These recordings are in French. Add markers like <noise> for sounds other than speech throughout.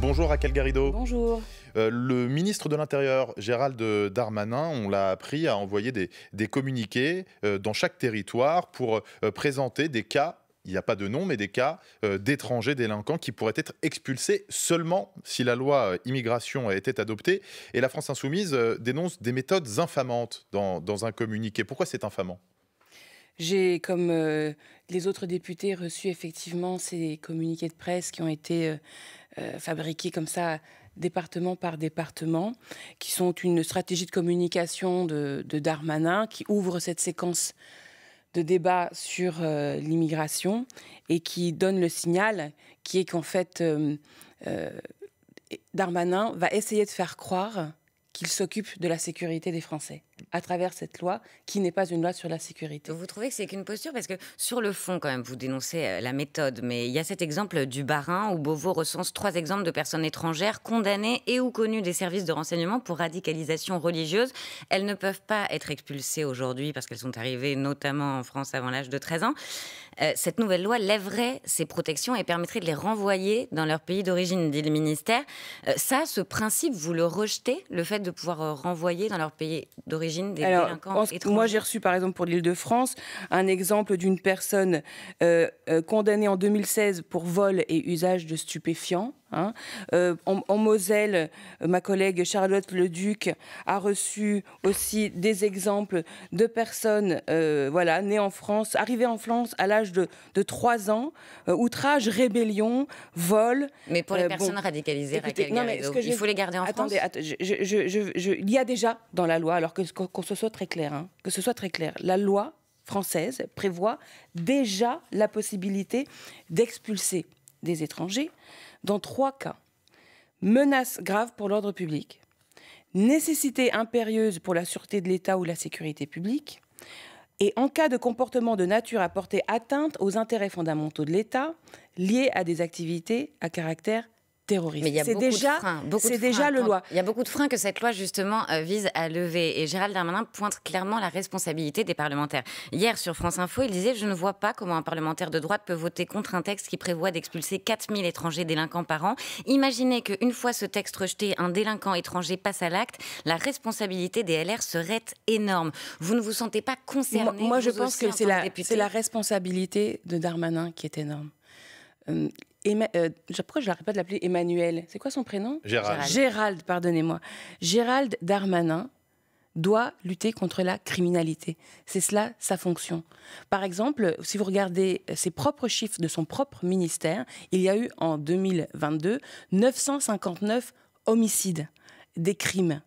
Bonjour Raquel Garrido. Bonjour. Euh, le ministre de l'Intérieur, Gérald Darmanin, on l'a appris, a envoyé des, communiqués euh, dans chaque territoire pour euh, présenter des cas il n'y a pas de nom, mais des cas d'étrangers délinquants qui pourraient être expulsés seulement si la loi immigration a été adoptée. Et la France insoumise dénonce des méthodes infamantes dans un communiqué. Pourquoi c'est infamant j'ai, comme euh, les autres députés, reçu effectivement ces communiqués de presse qui ont été euh, euh, fabriqués comme ça département par département, qui sont une stratégie de communication de, Darmanin, qui ouvre cette séquence de débat sur l'immigration et qui donne le signal qui est qu'en fait, Darmanin va essayer de faire croire qu'il s'occupe de la sécurité des Français à travers cette loi qui n'est pas une loi sur la sécurité. Vous trouvez que c'est qu'une posture Parce que sur le fond, quand même, vous dénoncez euh, la méthode, mais il y a cet exemple du Barin où Beauvau recense trois exemples de personnes étrangères condamnées et ou connues des services de renseignement pour radicalisation religieuse. Elles ne peuvent pas être expulsées aujourd'hui parce qu'elles sont arrivées notamment en France avant l'âge de 13 ans. Euh, cette nouvelle loi lèverait ces protections et permettrait de les renvoyer dans leur pays d'origine, dit le ministère. Euh, ça, ce principe, vous le rejetez, le fait de pouvoir renvoyer dans leur pays d'origine alors, Moi, j'ai reçu, par exemple, pour l'Île-de-France, un exemple d'une personne euh, euh, condamnée en 2016 pour vol et usage de stupéfiants. Hein. Euh, en, Moselle, ma collègue Charlotte Leduc a reçu aussi des exemples de personnes euh, voilà, nées en France, arrivées en France à l'âge de, de, 3 ans, euh, outrage, rébellion, vol. Mais pour les personnes radicalisées, il faut les garder en France il y a déjà dans la loi, alors que qu'on se soit très clair, hein, que ce soit très clair, la loi française prévoit déjà la possibilité d'expulser des étrangers dans trois cas. Menace grave pour l'ordre public, nécessité impérieuse pour la sûreté de l'État ou la sécurité publique, et en cas de comportement de nature à porter atteinte aux intérêts fondamentaux de l'État liés à des activités à caractère mais il y a beaucoup déjà, de freins. C'est déjà le loi. Il y a beaucoup de freins que cette loi, justement, euh, vise à lever. Et Gérald Darmanin pointe clairement la responsabilité des parlementaires. Hier, sur France Info, il disait Je ne vois pas comment un parlementaire de droite peut voter contre un texte qui prévoit d'expulser 4000 étrangers délinquants par an. Imaginez qu'une fois ce texte rejeté, un délinquant étranger passe à l'acte. La responsabilité des LR serait énorme. Vous ne vous sentez pas concerné Moi, je pense que c'est la, la responsabilité de Darmanin qui est énorme. Hum, Emma, euh, je pourquoi je n'arrête pas de l'appeler Emmanuel C'est quoi son prénom Gérald. Gérald, pardonnez-moi. Gérald Darmanin doit lutter contre la criminalité. C'est cela sa fonction. Par exemple, si vous regardez euh, ses propres chiffres de son propre ministère, il y a eu en 2022 959 homicides, des crimes.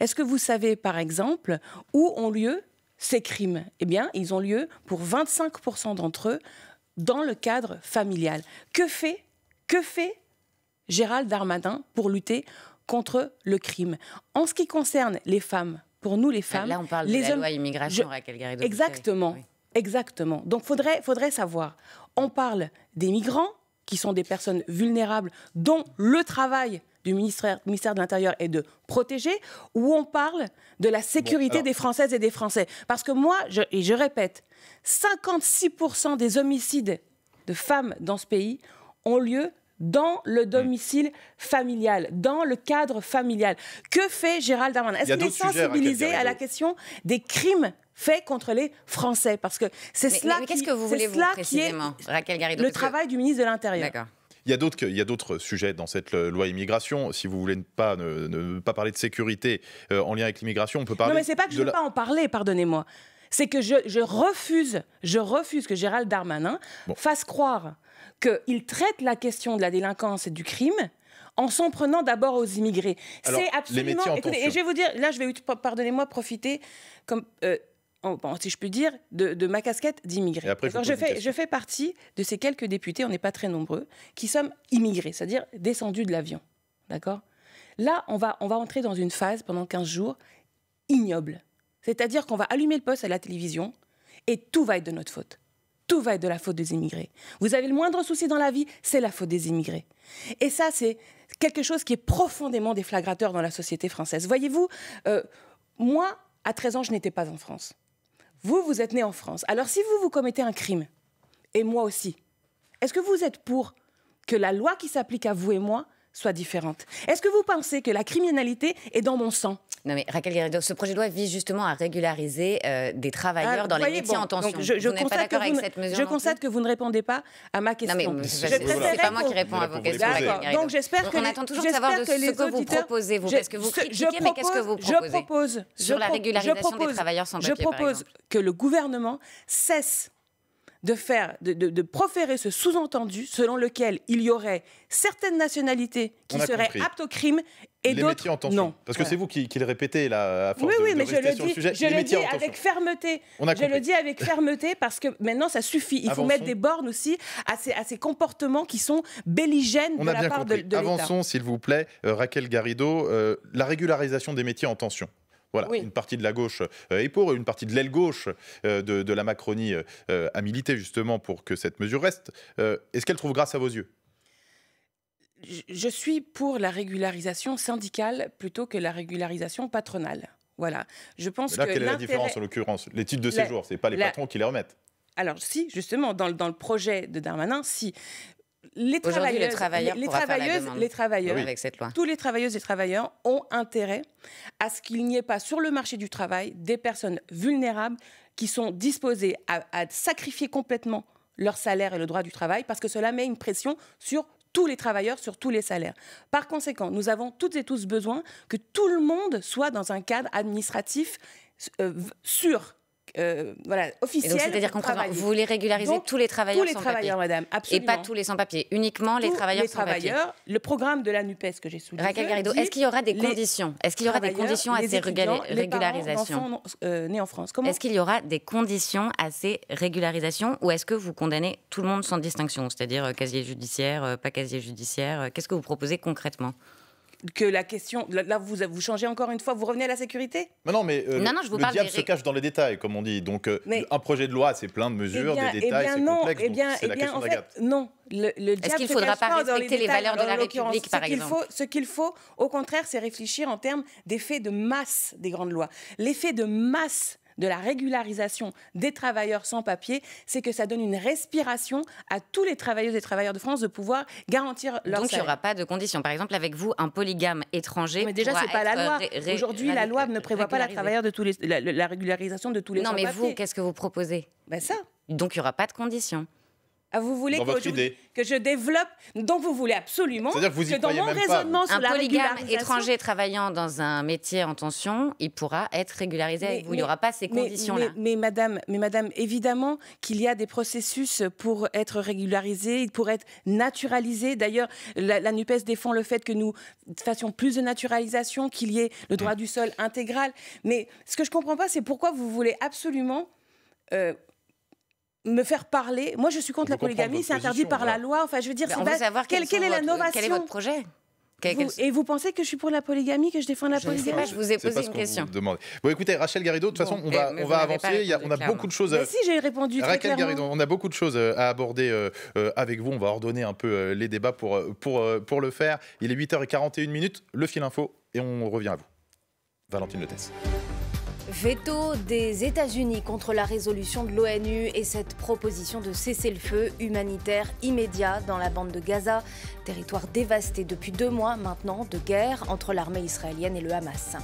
Est-ce que vous savez, par exemple, où ont lieu ces crimes Eh bien, ils ont lieu pour 25% d'entre eux dans le cadre familial. Que fait, que fait Gérald Darmanin pour lutter contre le crime En ce qui concerne les femmes, pour nous les femmes, on parle les de la loi immigration, Exactement, exactement. Donc faudrait, faudrait savoir. On parle des migrants qui sont des personnes vulnérables dont le travail du ministère, ministère de l'Intérieur est de protéger, où on parle de la sécurité des Françaises et des Français. Parce que moi, je, et je répète, 56% des homicides de femmes dans ce pays ont lieu dans le mmh. domicile familial, dans le cadre familial. Que fait Gérald Darmanin Est-ce qu'il est hein, sensibilisé à la question des crimes faits contre les Français Parce que c'est cela, -ce qui, que vous voulez, cela qui est le travail du ministre de l'Intérieur. D'accord. Il y a d'autres, d'autres sujets dans cette euh, loi immigration. Si vous voulez ne pas, ne, pas parler de sécurité euh, en lien avec l'immigration, on peut parler. Non, mais c'est pas que je ne veux pas en parler, pardonnez-moi. C'est que je, refuse, je refuse que Gérald Darmanin fasse croire qu'il traite la question de la délinquance et du crime en s'en prenant d'abord aux immigrés. C'est absolument. Les et je vais vous dire, là, je vais, pardonnez-moi, profiter comme. Euh, si je peux dire, de, ma casquette d'immigré. Je fais, je fais partie de ces quelques députés, on n'est pas très nombreux, qui sommes immigrés, c'est-à-dire descendus de l'avion. D'accord Là, on va, on va entrer dans une phase pendant 15 jours ignoble. C'est-à-dire qu'on va allumer le poste à la télévision et tout va être de notre faute. Tout va être de la faute des immigrés. Vous avez le moindre souci dans la vie, c'est la faute des immigrés. Et ça, c'est quelque chose qui est profondément déflagrateur dans la société française. Voyez-vous, euh, moi, à 13 ans, je n'étais pas en France. Vous, vous êtes né en France. Alors si vous, vous commettez un crime, et moi aussi, est-ce que vous êtes pour que la loi qui s'applique à vous et moi soit différente. Est-ce que vous pensez que la criminalité est dans mon sang Non, mais Raquel Guérido, ce projet de loi vise justement à régulariser euh, des travailleurs ah, dans les métiers en tension. je, je pas d'accord avec cette mesure Je constate que vous ne répondez pas à ma question. Non, mais c'est pas moi qui réponds à vos questions. Donc j'espère que. On attend toujours de savoir ce que vous proposez, qu'est-ce que vous proposez Je propose. la régularisation des travailleurs sans Je propose que le gouvernement cesse de faire, de, proférer ce sous-entendu selon lequel il y aurait certaines nationalités qui seraient aptes au crime et d'autres non. Parce que c'est vous qui, le répétez là, à force oui, oui, mais je le dis, je le dis avec fermeté. je le dis avec fermeté parce que maintenant ça suffit. Il faut mettre des bornes aussi à ces, à ces comportements qui sont belligènes de la part de, Avançons, s'il vous plaît, euh, Raquel Garrido, euh, la régularisation des métiers en tension. Voilà, une partie de la gauche euh, est pour, une partie de l'aile gauche euh, de, la Macronie euh, a milité justement pour que cette mesure reste. Est-ce qu'elle trouve grâce à vos yeux je suis pour la régularisation syndicale plutôt que la régularisation patronale. Voilà. Je pense là, que quelle est la différence en l'occurrence Les titres de séjour, ce n'est pas les patrons qui les remettent. Alors si, justement, dans le, dans le projet de Darmanin, si les travailleuses, les, travailleurs, ah avec tous les travailleuses et travailleurs ont intérêt à ce qu'il n'y ait pas sur le marché du travail des personnes vulnérables qui sont disposées à, sacrifier complètement leur salaire et le droit du travail parce que cela met une pression sur tous les travailleurs sur tous les salaires. Par conséquent, nous avons toutes et tous besoin que tout le monde soit dans un cadre administratif euh, sûr euh, voilà, C'est-à-dire qu'on vous voulez régulariser tous les travailleurs tous les travailleurs, madame, absolument. Et pas tous les sans-papiers, uniquement les travailleurs les sans travailleurs, Le programme de la NUPES que j'ai soulevé... Raquel Garrido, est-ce qu'il y aura des conditions Est-ce qu'il y aura des conditions à ces régularisations euh, en France Est-ce qu'il y aura des conditions à ces régularisations ou est-ce que vous condamnez tout le monde sans distinction C'est-à-dire euh, casier judiciaire, pas casier judiciaire Qu'est-ce que vous proposez concrètement que la question. Là, vous, vous changez encore une fois, vous revenez à la sécurité mais Non, mais euh, le diable se cache dans les détails, comme on dit. Donc, euh, un projet de loi, c'est plein de eh mesures, des eh détails, eh c'est complexe. bien, c'est eh la bien, en fait, non. Le, Est-ce qu'il ne faudra pas, respecter les, valeurs de la République, par exemple faut, Ce qu'il faut, au contraire, c'est réfléchir en termes d'effet de masse des grandes lois. L'effet de masse de la régularisation des travailleurs sans papier, c'est que ça donne une respiration à tous les travailleuses et travailleurs de France de pouvoir garantir leur Donc il n'y aura pas de conditions. Par exemple, avec vous, un polygame étranger. Mais déjà, n'est pas la loi. Aujourd'hui, la loi ne prévoit pas la, travailleur de tous la, régularisation de tous les travailleurs. sans-papiers. Non, mais vous, qu'est-ce que vous proposez ben ça. Donc il n'y aura pas de conditions. Ah, vous voulez que je, développe. Donc vous voulez absolument que, dans mon raisonnement sur un polygame étranger travaillant dans un métier en tension, il pourra être régularisé. vous. il n'y aura pas ces conditions-là. Mais, madame, mais madame, évidemment qu'il y a des processus pour être régularisé, pour être naturalisé. D'ailleurs, la, Nupes défend le fait que nous fassions plus de naturalisation, qu'il y ait le droit du sol intégral. Mais ce que je comprends pas, c'est pourquoi vous voulez absolument euh, me faire parler. Moi, je suis contre la polygamie, c'est interdit par la loi. Enfin, je veux dire, c'est va... savoir quelle, est votre... Quel est votre projet et vous pensez que je suis pour la polygamie, que je défends la polygamie Je vous ai posé une question. bon, écoutez, Rachel Garrido, de toute façon, on va, on va avancer. on a beaucoup de choses. À... Euh, si, j'ai répondu. Rachel Garrido, on a beaucoup de choses euh, à aborder euh, avec vous. On va ordonner un peu les débats pour, pour, pour le faire. Il est 8h41 minutes. Le fil info, et on revient à vous. Valentine Letesse. Veto des États-Unis contre la résolution de l'ONU et cette proposition de cesser le feu humanitaire immédiat dans la bande de Gaza, territoire dévasté depuis deux mois maintenant de guerre entre l'armée israélienne et le Hamas.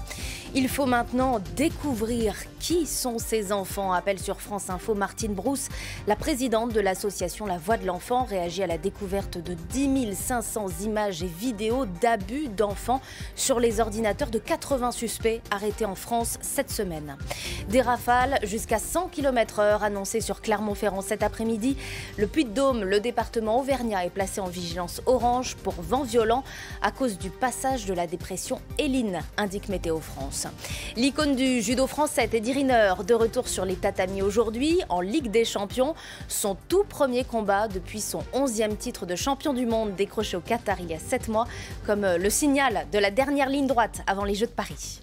Il faut maintenant découvrir qui sont ces enfants, appelle sur France Info Martine Brousse, la présidente de l'association La Voix de l'Enfant, réagit à la découverte de 10 500 images et vidéos d'abus d'enfants sur les ordinateurs de 80 suspects arrêtés en France cette semaine. Des rafales jusqu'à 100 km/h annoncées sur Clermont-Ferrand cet après-midi. Le Puy-de-Dôme, le département auvergnat, est placé en vigilance orange pour vent violent à cause du passage de la dépression Hélène, indique Météo France. L'icône du judo français, Teddy Riner, de retour sur les tatamis aujourd'hui en Ligue des Champions. Son tout premier combat depuis son 11e titre de champion du monde décroché au Qatar il y a 7 mois, comme le signal de la dernière ligne droite avant les Jeux de Paris.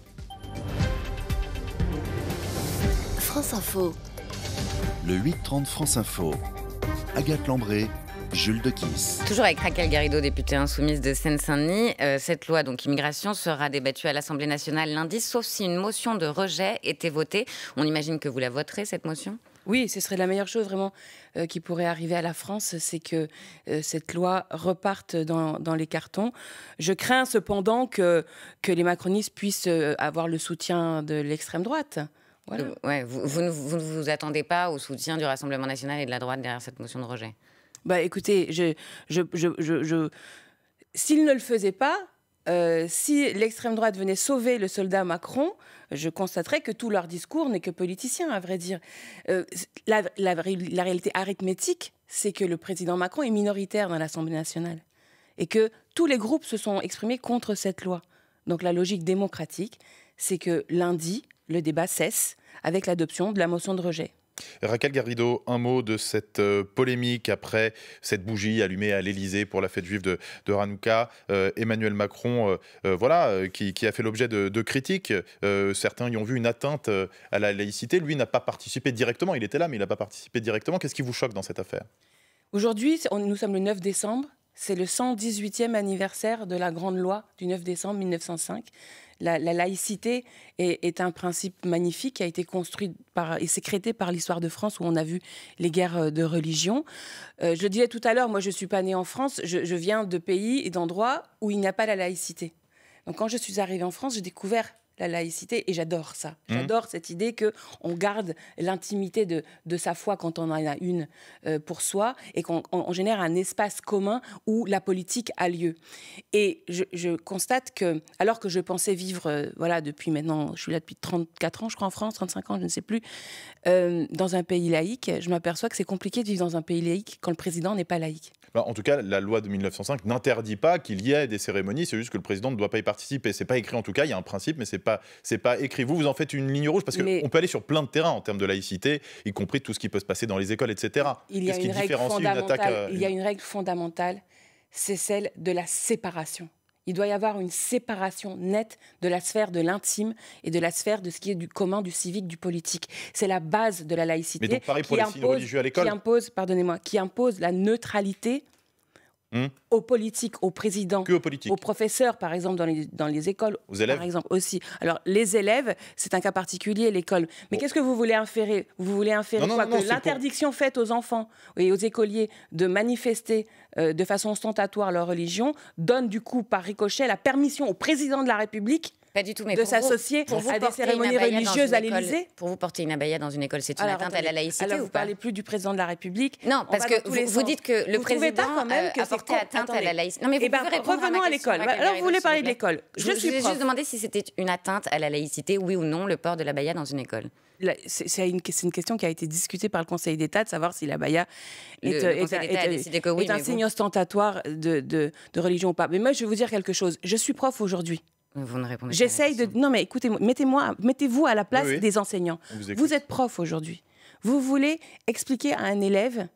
France Info. Le 8-30 France Info. Agathe Lambré, Jules de Kiss. Toujours avec Raquel Garrido, députée insoumise de Seine-Saint-Denis, euh, cette loi donc immigration sera débattue à l'Assemblée nationale lundi, sauf si une motion de rejet était votée. On imagine que vous la voterez cette motion. Oui, ce serait la meilleure chose vraiment euh, qui pourrait arriver à la France, c'est que euh, cette loi reparte dans, les cartons. Je crains cependant que les macronistes puissent avoir le soutien de l'extrême droite ouais, vous, ne vous, attendez pas au soutien du Rassemblement national et de la droite derrière cette motion de rejet Bah écoutez, je, je, je, s'il ne le faisait pas, euh, si l'extrême droite venait sauver le soldat Macron, je constaterais que tout leur discours n'est que politicien, à vrai dire. Euh, la, la réalité arithmétique, c'est que le président Macron est minoritaire dans l'Assemblée nationale et que tous les groupes se sont exprimés contre cette loi. Donc la logique démocratique, c'est que lundi, le débat cesse avec l'adoption de la motion de rejet. Raquel Garrido, un mot de cette euh, polémique après cette bougie allumée à l'Elysée pour la fête juive de, de Hanouka. Euh, Emmanuel Macron, euh, voilà, qui, a fait l'objet de, critiques. certains y ont vu une atteinte à la laïcité. Lui n'a pas participé directement. Il était là, mais il n'a pas participé directement. Qu'est-ce qui vous choque dans cette affaire Aujourd'hui, nous sommes le 9 décembre. C'est le 118e anniversaire de la grande loi du 9 décembre 1905 la, laïcité est, un principe magnifique qui a été construit et sécrété par l'histoire de France où on a vu les guerres euh, de religion. Euh, je disais tout à l'heure, moi je ne suis pas née en France, je, je viens de pays et d'endroits où il n'y a pas la laïcité. Donc quand je suis arrivée en France, j'ai découvert la laïcité. Et j'adore ça. Mmh. J'adore cette idée que on garde l'intimité de, sa foi quand on en a une euh, pour soi et qu'on génère un espace commun où la politique a lieu. Et je, constate que, alors que je pensais vivre, euh, voilà, depuis maintenant, je suis là depuis 34 ans, je crois, en France, 35 ans, je ne sais plus, euh, dans un pays laïque, je m'aperçois que c'est compliqué de vivre dans un pays laïque quand le président n'est pas laïque. Bah, en tout cas, la loi de 1905 n'interdit pas qu'il y ait des cérémonies, c'est juste que le président ne doit pas y participer. C'est pas écrit en tout cas, il y a un principe, mais c'est pas c'est pas écrit. Vous, vous en faites une ligne rouge parce qu'on peut aller sur plein de terrains en termes de laïcité, y compris tout ce qui peut se passer dans les écoles, etc. Il y a, une, règle fondamentale, euh, il y a une règle fondamentale, c'est celle de la séparation. Il doit y avoir une séparation nette de la sphère de l'intime et de la sphère de ce qui est du commun, du civique, du politique. C'est la base de la laïcité. Mais donc pareil pour les à l'école. Qui impose, pardonnez-moi, qui impose la neutralité Hmm? aux politiques, aux présidents, aux, professeurs, par exemple, dans les, écoles, aux élèves. par exemple aussi. Alors, les élèves, c'est un cas particulier, l'école. Mais qu'est-ce que vous voulez inférer Vous voulez inférer quoi Que l'interdiction faite aux enfants et aux écoliers de manifester euh, de façon ostentatoire leur religion donne du coup, par ricochet, la permission au président de la République pas du tout, mais de s'associer à des cérémonies religieuses à l'Élysée Pour vous porter une abaya dans une école, c'est une atteinte à la laïcité ou pas Vous parlez plus du président de la République. Non, parce que vous, dites que le président quand même euh, a porté atteinte à la laïcité. Non, mais eh ben, revenons à, l'école. Alors vous voulez parler de l'école. Je, voulais juste demander si c'était une atteinte à la laïcité, oui ou non, le port de l'abaya dans une école. C'est une, une, question qui a été discutée par le Conseil d'État de savoir si la euh, est, un signe ostentatoire de, de religion ou pas. Mais moi, je vais vous dire quelque chose. Je suis prof aujourd'hui. Vous ne répondez J'essaye de. Non, mais écoutez, mettez-moi, mettez-vous à la place des enseignants. Vous, êtes prof aujourd'hui. Vous voulez expliquer à un élève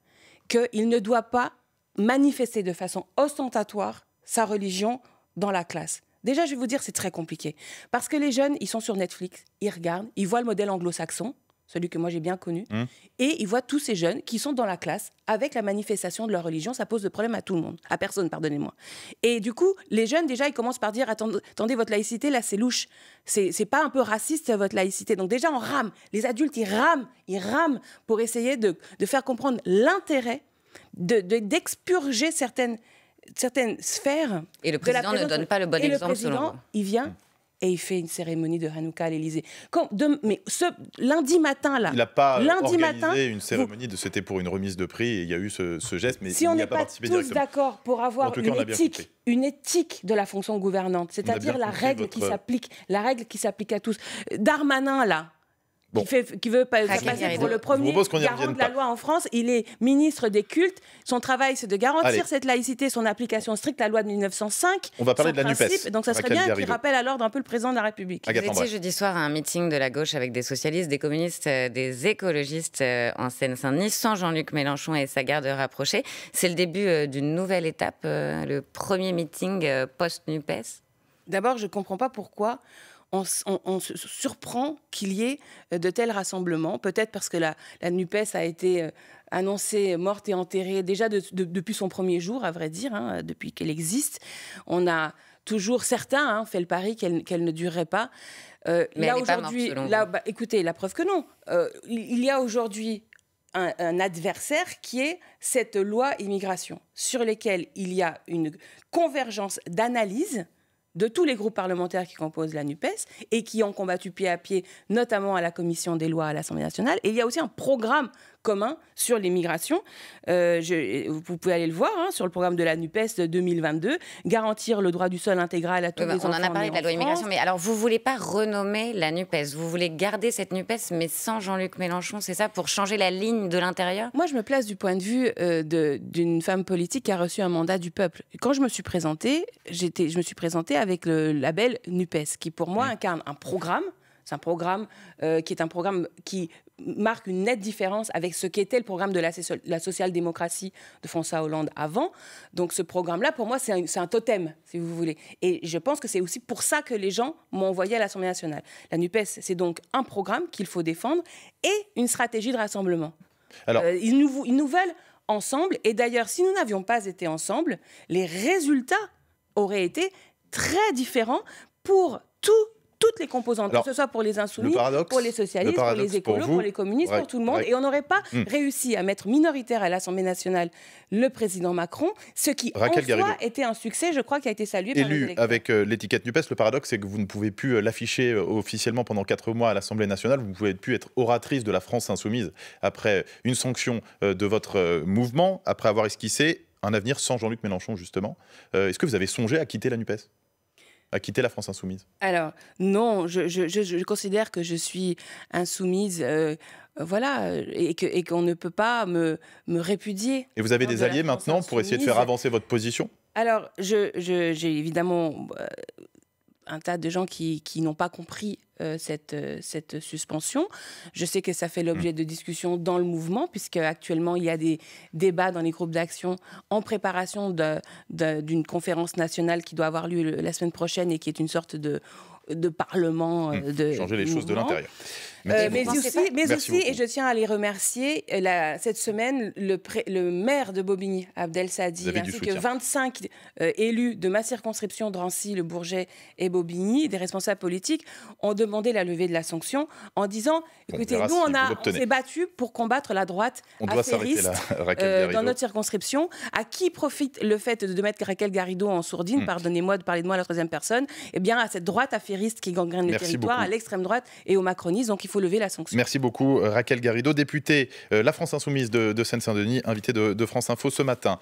qu'il ne doit pas manifester de façon ostentatoire sa religion dans la classe. Déjà, je vais vous dire, c'est très compliqué. Parce que les jeunes, ils sont sur Netflix, ils regardent, ils voient le modèle anglo-saxon, celui que moi j'ai bien connu, mmh. et il voit tous ces jeunes qui sont dans la classe avec la manifestation de leur religion, ça pose de problème à tout le monde, à personne, pardonnez-moi. Et du coup, les jeunes, déjà, ils commencent par dire, attendez, votre laïcité, là, c'est louche, c'est pas un peu raciste, votre laïcité. Donc déjà, on rame, les adultes, ils rament, ils rament pour essayer de, faire comprendre l'intérêt d'expurger de, certaines certaines sphères. Et le président ne donne pas le bon et exemple, le président, Il vient mmh et il fait une cérémonie de Hanouka à l'Élysée. Mais ce lundi matin là, il n'a pas lundi organisé une cérémonie. de C'était pour une remise de prix et il y a eu ce, geste, mais si on n'est pas, tous d'accord pour avoir une éthique, une éthique de la fonction gouvernante, c'est-à-dire la règle qui s'applique, la règle qui s'applique à tous. Darmanin là, qui, fait, qui, veut pas, passer pour le premier garant de la loi en France. Il est ministre des cultes. Son travail, c'est de garantir cette laïcité, son application stricte, la loi de 1905. On va parler de la NUPES. Donc ça serait bien qu'il rappelle à l'ordre un peu le président de la République. J'étais jeudi soir à un meeting de la gauche avec des socialistes, des communistes, euh, des écologistes euh, en Seine-Saint-Denis, sans Jean-Luc Mélenchon et sa garde rapprochée. C'est le début euh, d'une nouvelle étape, le premier meeting post-NUPES. D'abord, je ne comprends pas pourquoi on, se surprend qu'il y ait euh, de tels rassemblements, peut-être parce que la, NUPES a été euh, annoncée morte et enterrée déjà depuis son premier jour, à vrai dire, hein, depuis qu'elle existe. On a toujours certains hein, fait le pari qu'elle ne durerait pas. Euh, Mais là aujourd'hui, bah, là, écoutez, la preuve que non. il y a aujourd'hui un, un, adversaire qui est cette loi immigration, sur laquelle il y a une convergence d'analyse de tous les groupes parlementaires qui composent la NUPES et qui ont combattu pied à pied, notamment à la commission des lois à l'Assemblée nationale. Et il y a aussi un programme commun sur l'immigration. Euh, vous pouvez aller le voir hein, sur le programme de la NUPES 2022, garantir le droit du sol intégral à tous bah, les enfants. On en a parlé de la loi immigration, mais alors vous ne voulez pas renommer la NUPES, vous voulez garder cette NUPES, mais sans Jean-Luc Mélenchon, c'est ça, pour changer la ligne de l'intérieur Moi, je me place du point de vue euh, d'une femme politique qui a reçu un mandat du peuple. Quand je me suis présentée, je me suis présentée à avec le label NUPES, qui pour moi incarne un programme. C'est un programme euh, qui est un programme qui marque une nette différence avec ce qu'était le programme de la, la social-démocratie de François Hollande avant. Donc ce programme-là, pour moi, c'est un, totem, si vous voulez. Et je pense que c'est aussi pour ça que les gens m'ont envoyé à l'Assemblée nationale. La NUPES, c'est donc un programme qu'il faut défendre et une stratégie de rassemblement. Alors... Euh, nous, ils nous veulent ensemble. Et d'ailleurs, si nous n'avions pas été ensemble, les résultats auraient été très différent pour toutes les composantes, que ce soit pour les insoumis, pour les socialistes, pour les écolos, pour, les communistes, pour tout le monde. Et on n'aurait pas hmm. réussi à mettre minoritaire à l'Assemblée nationale le président Macron, ce qui Raquel en soi était un succès, je crois, qui a été salué Élu par les avec euh, l'étiquette NUPES, le paradoxe, c'est que vous ne pouvez plus euh, l'afficher euh, officiellement pendant quatre mois à l'Assemblée nationale. Vous ne pouvez plus être oratrice de la France insoumise après une sanction de votre mouvement, après avoir esquissé un avenir sans Jean-Luc Mélenchon, justement. Est-ce que vous avez songé à quitter la NUPES à quitter la France insoumise Alors, non, je, considère que je suis insoumise. Euh, euh, voilà, et qu'on et ne peut pas me, me répudier. Et vous avez des alliés maintenant pour essayer de faire avancer votre position Alors, j'ai évidemment euh, un tas de gens qui, n'ont pas compris euh, cette, euh, cette suspension. Je sais que ça fait l'objet mmh. de discussions dans le mouvement, puisque actuellement il y a des débats dans les groupes d'action en préparation d'une conférence nationale qui doit avoir lieu la semaine prochaine et qui est une sorte de de parlement. Hmm. Euh, de changer les choses de l'intérieur. Euh, mais aussi, et je tiens à les remercier, euh, cette semaine, le, maire de Bobigny, Abdel Sadi, ainsi que 25 élus de ma circonscription, Drancy, Le Bourget et Bobigny, des responsables politiques, ont demandé la levée de la sanction en disant écoutez, nous, on, a, on s'est battu pour combattre la droite on <laughs> dans notre circonscription. À qui profite le fait de mettre Raquel Garrido en sourdine hmm. Pardonnez-moi de parler de moi à la troisième personne. Eh bien, à cette droite affairiste qui gangrène le territoire, à l'extrême droite et au macronisme. Donc il faut lever la sanction. Merci beaucoup euh, Raquel Garrido, députée euh, La France Insoumise de, de Seine-Saint-Denis, invitée de France Info ce matin.